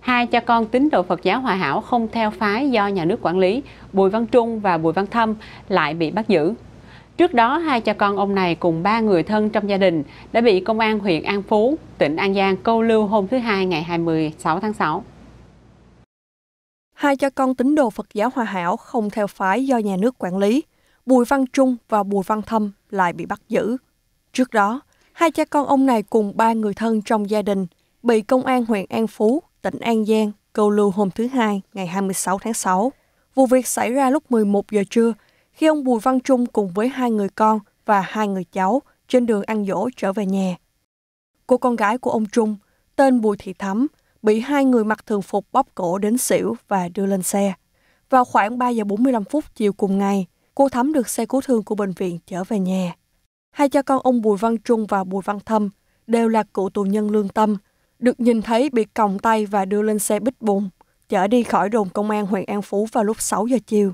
Hai cha con tín đồ Phật giáo Hòa Hảo không theo phái do nhà nước quản lý, Bùi Văn Trung và Bùi Văn Thâm lại bị bắt giữ. Trước đó, hai cha con ông này cùng ba người thân trong gia đình đã bị Công an huyện An Phú, tỉnh An Giang câu lưu hôm thứ Hai ngày 26 tháng 6. Hai cha con tín đồ Phật giáo Hòa Hảo không theo phái do nhà nước quản lý, Bùi Văn Trung và Bùi Văn Thâm lại bị bắt giữ. Trước đó, hai cha con ông này cùng ba người thân trong gia đình bị Công an huyện An Phú tỉnh An Giang, câu lưu hôm thứ Hai, ngày 26 tháng 6. Vụ việc xảy ra lúc 11 giờ trưa, khi ông Bùi Văn Trung cùng với hai người con và hai người cháu trên đường ăn dỗ trở về nhà. Cô con gái của ông Trung, tên Bùi Thị Thắm, bị hai người mặc thường phục bóp cổ đến xỉu và đưa lên xe. Vào khoảng 3 giờ 45 phút chiều cùng ngày, cô Thắm được xe cứu thương của bệnh viện trở về nhà. Hai cha con ông Bùi Văn Trung và Bùi Văn Thâm đều là cựu tù nhân lương tâm – được nhìn thấy bị còng tay và đưa lên xe bít bùn, chở đi khỏi đồn công an huyện An Phú vào lúc 6 giờ chiều.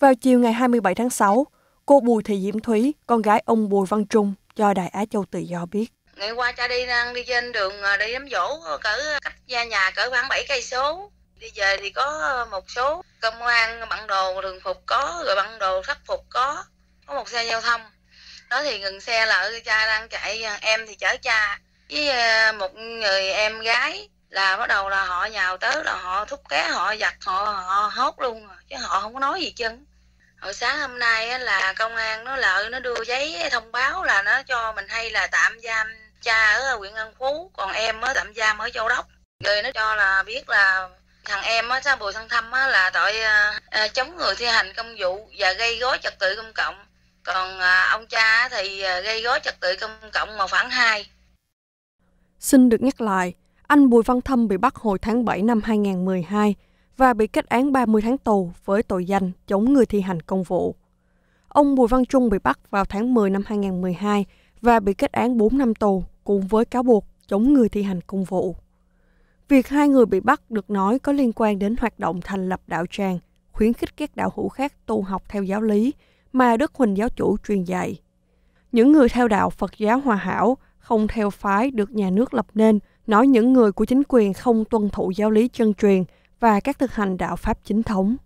Vào chiều ngày 27 tháng 6, cô Bùi Thị Diễm Thúy, con gái ông Bùi Văn Trung, cho đại Á Châu Tự Do biết. Ngày qua cha đi đang đi trên đường à, đi đám dỗ cỡ cách ra nhà cỡ khoảng 7 cây số. Đi về thì có một số công an bản đồ đường phục có rồi bản đồ sắc phục có có một xe giao thông đó thì ngừng xe là cha đang chạy à, em thì chở cha với à, một người em gái là bắt đầu là họ nhào tới là họ thúc ké họ giặt họ họ hốt luôn chứ họ không có nói gì chân hồi sáng hôm nay là công an nó lợi nó đưa giấy thông báo là nó cho mình hay là tạm giam cha ở huyện An Phú còn em ở tạm giam ở Châu Đốc rồi nó cho là biết là thằng em á bùi thân thâm á là tội à, à, chống người thi hành công vụ và gây rối trật tự công cộng còn à, ông cha thì à, gây rối trật tự công cộng mà khoảng hai Xin được nhắc lại, anh Bùi Văn Thâm bị bắt hồi tháng 7 năm 2012 và bị kết án 30 tháng tù với tội danh chống người thi hành công vụ. Ông Bùi Văn Trung bị bắt vào tháng 10 năm 2012 và bị kết án 4 năm tù cùng với cáo buộc chống người thi hành công vụ. Việc hai người bị bắt được nói có liên quan đến hoạt động thành lập đạo tràng, khuyến khích các đạo hữu khác tu học theo giáo lý mà Đức Huỳnh giáo chủ truyền dạy. Những người theo đạo Phật giáo Hòa Hảo không theo phái được nhà nước lập nên, nói những người của chính quyền không tuân thủ giáo lý chân truyền và các thực hành đạo Pháp chính thống.